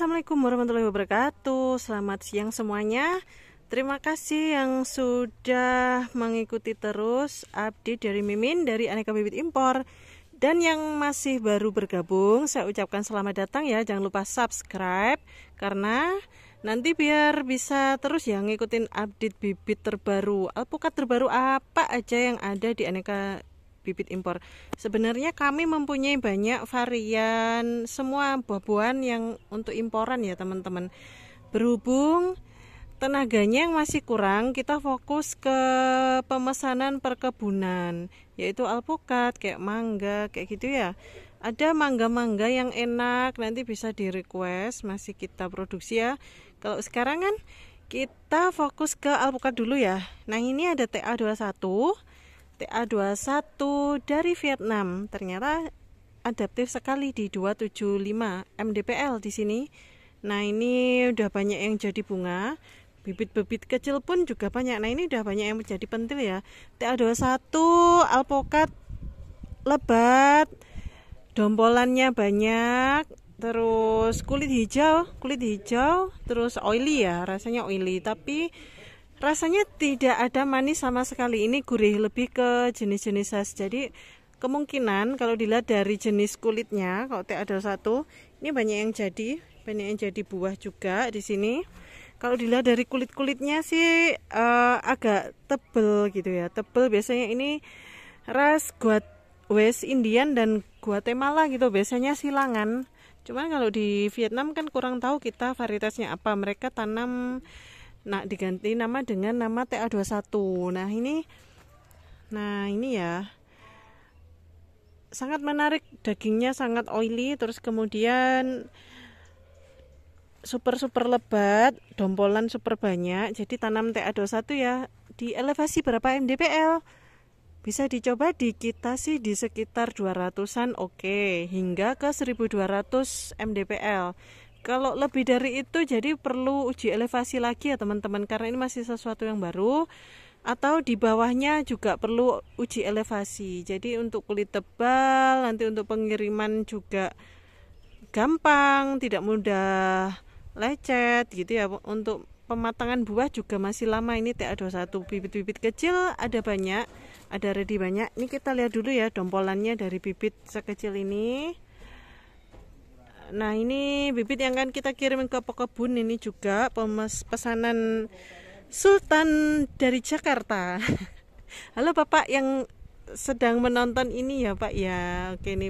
Assalamualaikum warahmatullahi wabarakatuh Selamat siang semuanya Terima kasih yang sudah mengikuti terus update dari Mimin dari Aneka Bibit Impor Dan yang masih baru bergabung saya ucapkan selamat datang ya Jangan lupa subscribe karena nanti biar bisa terus ya ngikutin update bibit terbaru Alpukat terbaru apa aja yang ada di Aneka bibit impor. Sebenarnya kami mempunyai banyak varian semua buah-buahan yang untuk imporan ya teman-teman. Berhubung tenaganya yang masih kurang, kita fokus ke pemesanan perkebunan, yaitu alpukat, kayak mangga, kayak gitu ya. Ada mangga-mangga yang enak, nanti bisa di request, masih kita produksi ya. Kalau sekarang kan kita fokus ke alpukat dulu ya. Nah ini ada TA21, TA21 dari Vietnam. Ternyata adaptif sekali di 275 MDPL di sini. Nah, ini udah banyak yang jadi bunga. Bibit-bibit kecil pun juga banyak. Nah, ini udah banyak yang menjadi pentil ya. TA21 alpokat lebat. Dompolannya banyak, terus kulit hijau, kulit hijau, terus oily ya, rasanya oily tapi rasanya tidak ada manis sama sekali ini gurih lebih ke jenis-jenis khas jadi kemungkinan kalau dilihat dari jenis kulitnya kalau teh ada satu ini banyak yang jadi banyak yang jadi buah juga di sini kalau dilihat dari kulit kulitnya sih uh, agak tebel gitu ya tebel biasanya ini ras guat West Indian dan Guatemala gitu biasanya silangan cuman kalau di Vietnam kan kurang tahu kita varietasnya apa mereka tanam Nah, diganti nama dengan nama TA21. Nah, ini nah ini ya. Sangat menarik, dagingnya sangat oily terus kemudian super-super lebat, dompolan super banyak. Jadi tanam TA21 ya di elevasi berapa MDPL? Bisa dicoba di kita sih di sekitar 200-an oke, okay. hingga ke 1200 MDPL kalau lebih dari itu jadi perlu uji elevasi lagi ya teman-teman karena ini masih sesuatu yang baru atau di bawahnya juga perlu uji elevasi jadi untuk kulit tebal nanti untuk pengiriman juga gampang tidak mudah lecet gitu ya untuk pematangan buah juga masih lama ini TA21 bibit-bibit kecil ada banyak ada ready banyak ini kita lihat dulu ya dompolannya dari bibit sekecil ini Nah ini bibit yang kan kita kirim ke pekebun ini juga pemes pesanan Sultan dari Jakarta. Halo Bapak yang sedang menonton ini ya Pak ya. Oke nih